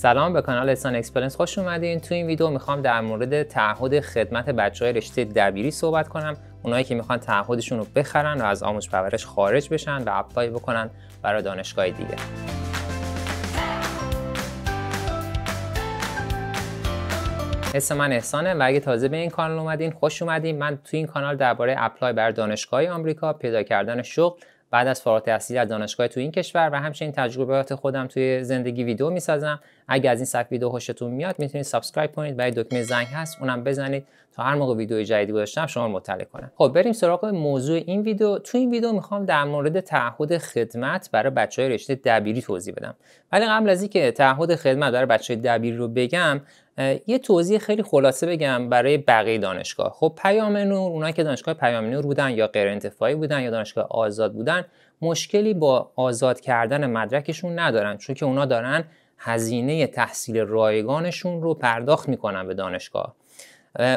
سلام به کانال اسان اکسپرینس خوش اومدین تو این ویدیو میخوام در مورد تعهد خدمت بچه های رشته دبیری صحبت کنم اونایی که میخوان تعهدشون رو بخرن و از آموزش پرورش خارج بشن و اپلای بکنن برای دانشگاه دیگه اسم من احسانه و اگه تازه به این کانال اومدین خوش اومدین من تو این کانال درباره اپلای بر دانشگاه آمریکا پیدا کردن شغل بعد از فارغ تحصیل از دانشگاه تو این کشور و همچنین تجربیات خودم توی زندگی ویدیو میسازم اگر از این سبک ویدیو خوشتون میاد میتونید سابسکرایب کنید برای دکمه زنگ هست اونم بزنید تا هر موقع ویدیو جدیدی گذاشتم شما رو مطلع کنم خب بریم سراغ موضوع این ویدیو تو این ویدیو میخوام در مورد تعهد خدمت برای های رشته دبیری توضیح بدم ولی قبل از اینکه تعهد خدمت برای بچهای دبیری رو بگم یه توضیح خیلی خلاصه بگم برای بقیه دانشگاه خب پیام نور اونایی که دانشگاه پیام نور بودن یا غیر انتفاعی بودن یا دانشگاه آزاد بودن مشکلی با آزاد کردن مدرکشون ندارن چون که اونا دارن هزینه تحصیل رایگانشون رو پرداخت میکنن به دانشگاه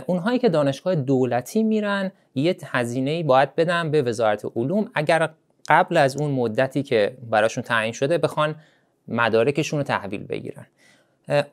اونهایی که دانشگاه دولتی میرن یه هزینه باید بدن به وزارت علوم اگر قبل از اون مدتی که براشون تعیین شده بخوان مدارکشون رو تحویل بگیرن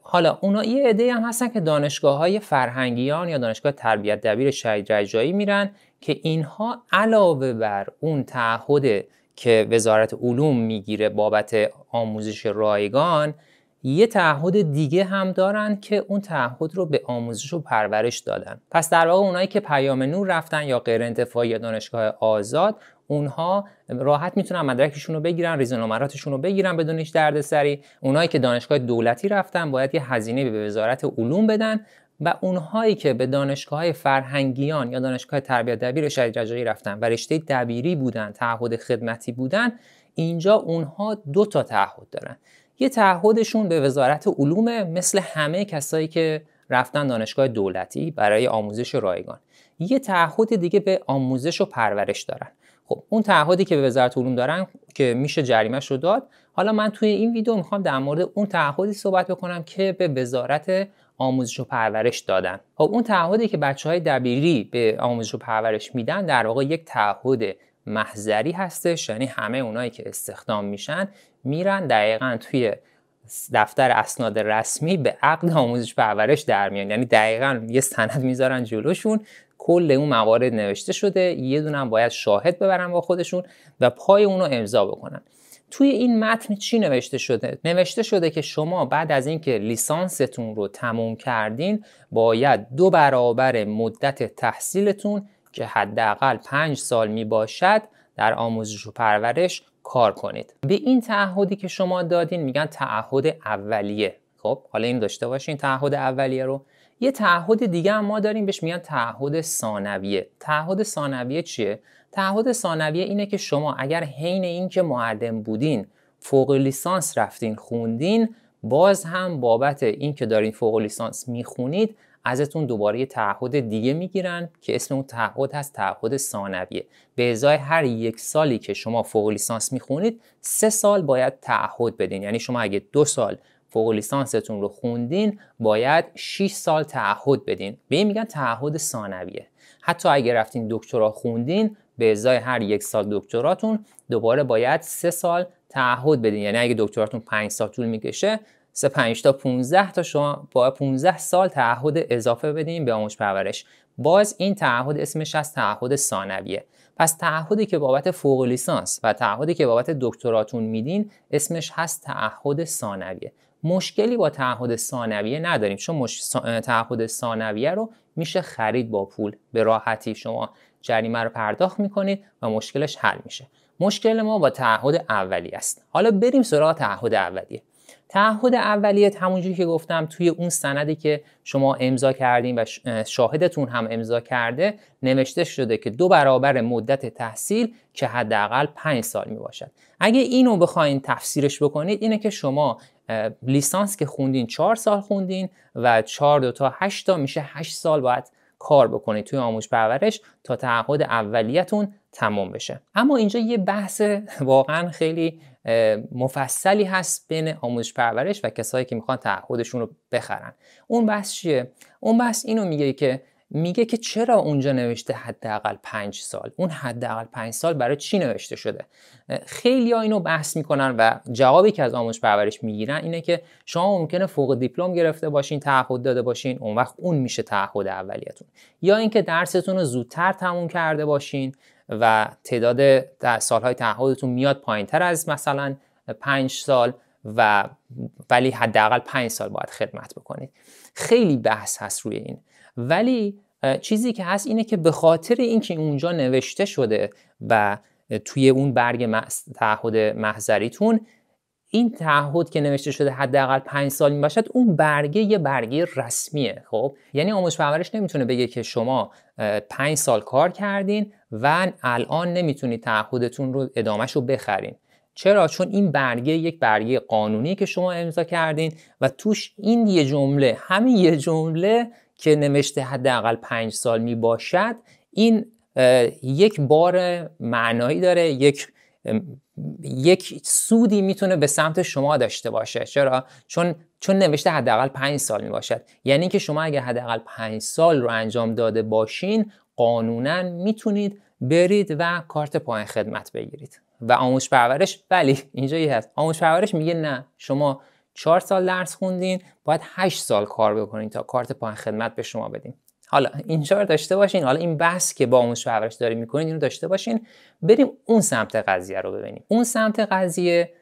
حالا اونا یه عده هم هستن که دانشگاه های فرهنگیان یا دانشگاه تربیت دبیر شهید رجایی میرن که اینها علاوه بر اون تعهد که وزارت علوم میگیره بابت آموزش رایگان یه تعهد دیگه هم دارن که اون تعهد رو به آموزش و پرورش دادن پس در واقع اونایی که پیام نور رفتن یا غیر انتفاعی یا دانشگاه آزاد اونها راحت میتونن مدرکشون رو بگیرن ریزنمراتشون رو بگیرن بدون هیچ دردسری اونایی که دانشگاه دولتی رفتن باید یه هزینه به وزارت علوم بدن و اونهایی که به دانشگاه فرهنگیان یا دانشگاه تربیت دبیر شهید رجایی رفتن و رشته دبیری بودن تعهد خدمتی بودن اینجا اونها دو تا تعهد دارن یه تعهدشون به وزارت علوم مثل همه کسایی که رفتن دانشگاه دولتی برای آموزش رایگان یه تعهد دیگه به آموزش و پرورش دارن خب اون تعهدی که به وزارت علوم دارن که میشه جریمهش رو داد حالا من توی این ویدیو میخوام در مورد اون تعهدی صحبت بکنم که به وزارت آموزش و پرورش دادن خب اون تعهدی که بچه های دبیری به آموزش و پرورش میدن در واقع یک تعهد محضری هستش یعنی همه اونایی که استخدام میشن میرن دقیقا توی دفتر اسناد رسمی به عقد آموزش پرورش در میان یعنی دقیقا یه سند میذارن جلوشون کل اون موارد نوشته شده یه دونم باید شاهد ببرن با خودشون و پای اونو امضا بکنن توی این متن چی نوشته شده نوشته شده که شما بعد از اینکه لیسانستون رو تموم کردین باید دو برابر مدت تحصیلتون که حداقل 5 سال می باشد در آموزش و پرورش کار کنید به این تعهدی که شما دادین میگن تعهد اولیه خب حالا این داشته باشین تعهد اولیه رو یه تعهد دیگه هم ما داریم بهش میگن تعهد ثانویه تعهد ثانویه چیه تعهد ثانویه اینه که شما اگر حین اینکه معلم بودین فوق لیسانس رفتین خوندین باز هم بابت اینکه دارین فوق لیسانس میخونید ازتون دوباره یه تعهد دیگه میگیرن که اسم اون تعهد هست تعهد ثانویه به ازای هر یک سالی که شما فوق لیسانس میخونید سه سال باید تعهد بدین یعنی شما اگه دو سال فوق لیسانستون رو خوندین باید 6 سال تعهد بدین به این میگن تعهد ثانویه حتی اگه رفتین دکترا خوندین به ازای هر یک سال دکتراتون دوباره باید سه سال تعهد بدین یعنی اگه دکتراتون 5 سال طول میکشه سه 5 تا 15 تا شما با 15 سال تعهد اضافه بدین به آموزش پرورش باز این تعهد اسمش از تعهد ثانویه پس تعهدی که بابت فوق لیسانس و تعهدی که بابت دکتراتون میدین اسمش هست تعهد ثانویه مشکلی با تعهد ثانویه نداریم چون مش... تعهد ثانویه رو میشه خرید با پول به راحتی شما جریمه رو پرداخت میکنید و مشکلش حل میشه مشکل ما با تعهد اولی است حالا بریم سراغ تعهد اولیه تعهد اولیت همونجوری که گفتم توی اون سندی که شما امضا کردین و شاهدتون هم امضا کرده نوشته شده که دو برابر مدت تحصیل که حداقل پنج سال می باشد اگه اینو بخواین تفسیرش بکنید اینه که شما لیسانس که خوندین چهار سال خوندین و چهار دو تا 8 تا میشه هشت سال باید کار بکنید توی آموزش پرورش تا تعهد اولیتون تمام بشه اما اینجا یه بحث واقعا خیلی مفصلی هست بین آموزش پرورش و کسایی که میخوان تعهدشون رو بخرن اون بحث چیه اون بحث اینو میگه که میگه که چرا اونجا نوشته حداقل پنج سال اون حداقل پنج سال برای چی نوشته شده خیلی ها اینو بحث میکنن و جوابی که از آموزش پرورش میگیرن اینه که شما ممکنه فوق دیپلم گرفته باشین تعهد داده باشین اون وقت اون میشه تعهد اولیتون یا اینکه درستون رو زودتر تموم کرده باشین و تعداد سالهای تعهدتون میاد پایینتر از مثلا پنج سال و ولی حداقل پنج سال باید خدمت بکنید خیلی بحث هست روی این ولی چیزی که هست اینه که به خاطر اینکه اونجا نوشته شده و توی اون برگ تعهد محضریتون این تعهد که نوشته شده حداقل پنج سال می باشد اون برگه یه برگه رسمیه خب یعنی آموزش پرورش نمیتونه بگه که شما پنج سال کار کردین و الان نمیتونید تعهدتون رو ادامهش رو بخرین چرا چون این برگه یک برگه قانونی که شما امضا کردین و توش این یه جمله همین یه جمله که نوشته حداقل پنج سال می باشد این یک بار معنایی داره یک یک سودی میتونه به سمت شما داشته باشه چرا چون چون نوشته حداقل پنج سال می باشد یعنی که شما اگر حداقل پنج سال رو انجام داده باشین قانونا میتونید برید و کارت پایین خدمت بگیرید و آموزش پرورش ولی بله، اینجا یه هست آموزش پرورش میگه نه شما 4 سال درس خوندین باید 8 سال کار بکنین تا کارت پایان خدمت به شما بدیم حالا اینجا رو داشته باشین حالا این بحث که با آموزش و پرورش داری میکنین اینو داشته باشین بریم اون سمت قضیه رو ببینیم اون سمت قضیه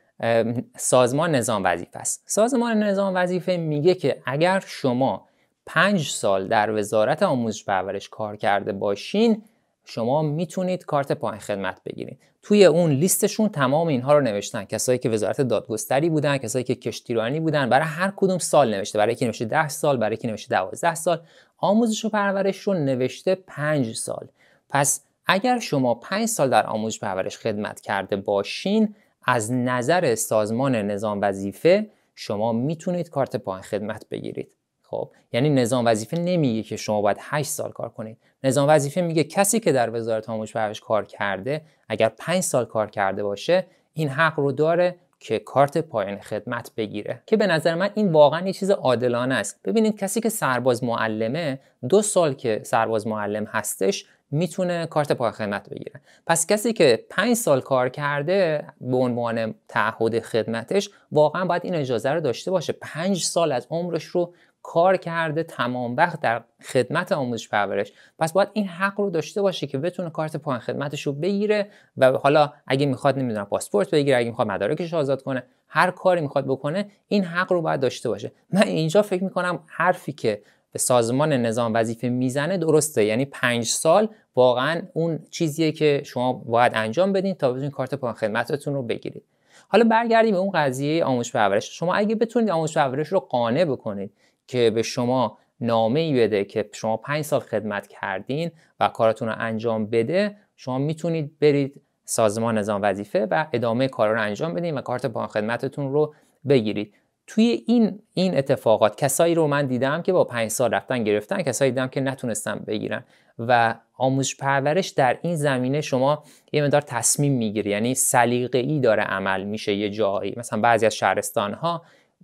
سازمان نظام وظیفه است سازمان نظام وظیفه میگه که اگر شما پنج سال در وزارت آموزش پرورش کار کرده باشین شما میتونید کارت پایین خدمت بگیرید توی اون لیستشون تمام اینها رو نوشتن کسایی که وزارت دادگستری بودن کسایی که کشتیرانی بودن برای هر کدوم سال نوشته برای یکی نوشته 10 سال برای یکی نوشته 12 سال آموزش و پرورش رو نوشته 5 سال پس اگر شما 5 سال در آموزش پرورش خدمت کرده باشین از نظر سازمان نظام وظیفه شما میتونید کارت پایین خدمت بگیرید خب یعنی نظام وظیفه نمیگه که شما باید 8 سال کار کنید نظام وظیفه میگه کسی که در وزارت آموزش پرورش کار کرده اگر 5 سال کار کرده باشه این حق رو داره که کارت پایان خدمت بگیره که به نظر من این واقعا یه چیز عادلانه است ببینید کسی که سرباز معلمه دو سال که سرباز معلم هستش میتونه کارت پایان خدمت بگیره پس کسی که پنج سال کار کرده به عنوان تعهد خدمتش واقعا باید این اجازه رو داشته باشه پنج سال از عمرش رو کار کرده تمام وقت در خدمت آموزش پرورش پس باید این حق رو داشته باشه که بتونه کارت پایان خدمتش رو بگیره و حالا اگه میخواد نمیدونم پاسپورت بگیره اگه میخواد مدارکش آزاد کنه هر کاری میخواد بکنه این حق رو باید داشته باشه من اینجا فکر میکنم حرفی که به سازمان نظام وظیفه میزنه درسته یعنی پنج سال واقعا اون چیزیه که شما باید انجام بدین تا بتونید کارت پایان خدمتتون رو بگیرید حالا برگردیم به اون قضیه آموزش پرورش شما اگه بتونید آموزش پرورش رو قانع بکنید که به شما نامه ای بده که شما پنج سال خدمت کردین و کارتون رو انجام بده شما میتونید برید سازمان نظام وظیفه و ادامه کار رو انجام بدین و کارت پایان خدمتتون رو بگیرید توی این این اتفاقات کسایی رو من دیدم که با پنج سال رفتن گرفتن کسایی دیدم که نتونستن بگیرن و آموزش پرورش در این زمینه شما یه مقدار تصمیم میگیری یعنی سلیقه‌ای داره عمل میشه یه جایی مثلا بعضی از شهرستان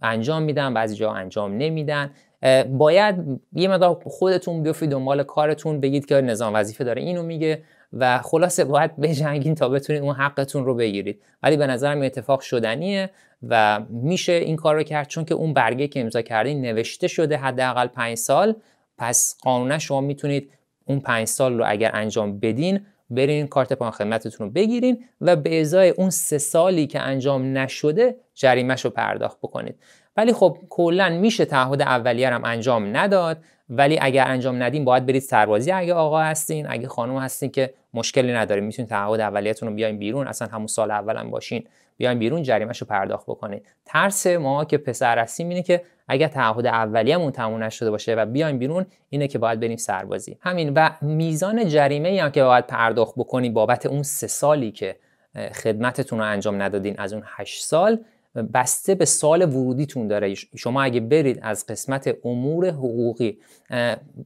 انجام میدن بعضی جا انجام نمیدن باید یه مدار خودتون بیفید دنبال کارتون بگید که نظام وظیفه داره اینو میگه و خلاصه باید بجنگین تا بتونید اون حقتون رو بگیرید ولی به نظرم این اتفاق شدنیه و میشه این کار رو کرد چون که اون برگه که امضا کردین نوشته شده حداقل پنج سال پس قانونا شما میتونید اون پنج سال رو اگر انجام بدین برین کارت پان خدمتتون رو بگیرین و به ازای اون سه سالی که انجام نشده جریمهش رو پرداخت بکنید ولی خب کلا میشه تعهد اولیه هم انجام نداد ولی اگر انجام ندین باید برید سربازی اگه آقا هستین اگه خانم هستین که مشکلی نداره میتونید تعهد اولیتون رو بیاین بیرون اصلا همون سال اول هم باشین بیاین بیرون جریمهش رو پرداخت بکنید ترس ما که پسر هستیم اینه که اگر تعهد اولیه‌مون تموم نشده باشه و بیایم بیرون اینه که باید بریم سربازی همین و میزان جریمه هم که باید پرداخت بکنی بابت اون سه سالی که خدمتتون رو انجام ندادین از اون 8 سال بسته به سال ورودیتون داره شما اگه برید از قسمت امور حقوقی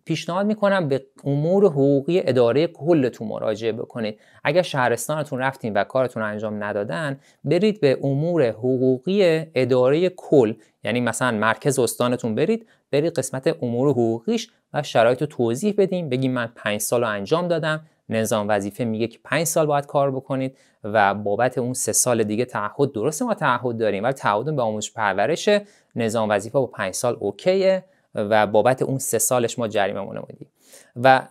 پیشنهاد میکنم به امور حقوقی اداره کلتون مراجعه بکنید اگر شهرستانتون رفتین و کارتون انجام ندادن برید به امور حقوقی اداره کل یعنی مثلا مرکز استانتون برید برید قسمت امور حقوقیش و شرایط رو توضیح بدیم بگیم من پنج سال رو انجام دادم نظام وظیفه میگه که 5 سال باید کار بکنید و بابت اون سه سال دیگه تعهد درسته ما تعهد داریم ولی تعهد به آموزش پرورش نظام وظیفه با 5 سال اوکیه و بابت اون سه سالش ما جریمه مون و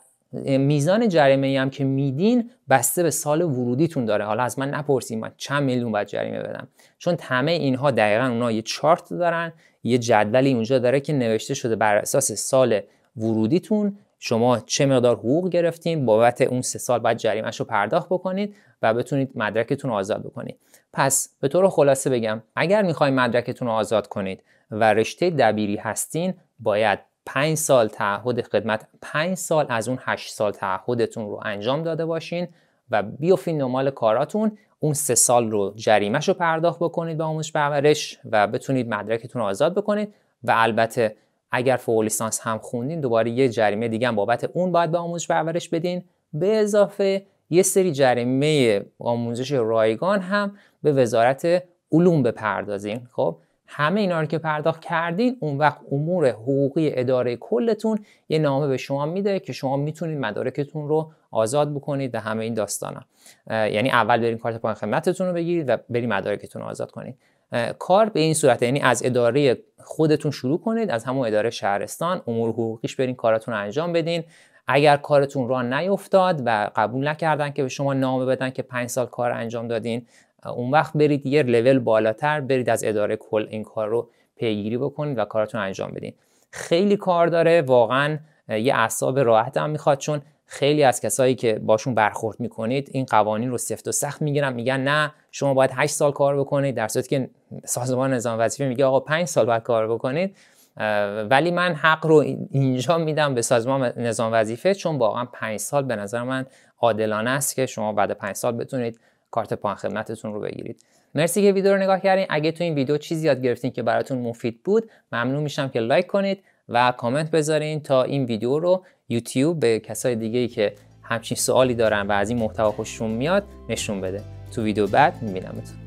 میزان جریمه ای هم که میدین بسته به سال ورودیتون داره حالا از من نپرسید من چند میلیون باید جریمه بدم چون همه اینها دقیقا اونا یه چارت دارن یه جدولی اونجا داره که نوشته شده بر اساس سال ورودیتون شما چه مقدار حقوق گرفتین بابت اون سه سال باید جریمهش رو پرداخت بکنید و بتونید مدرکتون رو آزاد بکنید پس به طور خلاصه بگم اگر میخواید مدرکتون رو آزاد کنید و رشته دبیری هستین باید 5 سال تعهد خدمت 5 سال از اون 8 سال تعهدتون رو انجام داده باشین و بیوفین نمال کاراتون اون سه سال رو جریمهش رو پرداخت بکنید به آموزش پرورش و بتونید مدرکتون آزاد بکنید و البته اگر فوق لیسانس هم خوندین دوباره یه جریمه دیگه بابت اون باید به آموزش پرورش بدین به اضافه یه سری جریمه آموزش رایگان هم به وزارت علوم بپردازین خب همه اینا رو که پرداخت کردین اون وقت امور حقوقی اداره کلتون یه نامه به شما میده که شما میتونید مدارکتون رو آزاد بکنید و همه این داستانا یعنی اول برین کارت پایان خدمتتون رو بگیرید و برید مدارکتون رو آزاد کنید کار به این صورت یعنی از اداره خودتون شروع کنید از همون اداره شهرستان امور حقوقیش برین کارتون رو انجام بدین اگر کارتون را نیفتاد و قبول نکردن که به شما نامه بدن که پنج سال کار انجام دادین اون وقت برید یه لول بالاتر برید از اداره کل این کار رو پیگیری بکنید و کارتون انجام بدین خیلی کار داره واقعا یه اعصاب راحت هم میخواد چون خیلی از کسایی که باشون برخورد میکنید این قوانین رو سفت و سخت میگیرن میگن نه شما باید 8 سال کار بکنید در صورتی که سازمان نظام وظیفه میگه آقا 5 سال باید کار بکنید ولی من حق رو اینجا میدم به سازمان نظام وظیفه چون واقعا 5 سال به نظر من عادلانه است که شما بعد 5 سال بتونید کارت پان خدمتتون رو بگیرید مرسی که ویدیو رو نگاه کردین اگه تو این ویدیو چیزی یاد گرفتین که براتون مفید بود ممنون میشم که لایک کنید و کامنت بذارین تا این ویدیو رو یوتیوب به کسای دیگه ای که همچین سوالی دارن و از این محتوا خوششون میاد نشون بده تو ویدیو بعد میبینمتون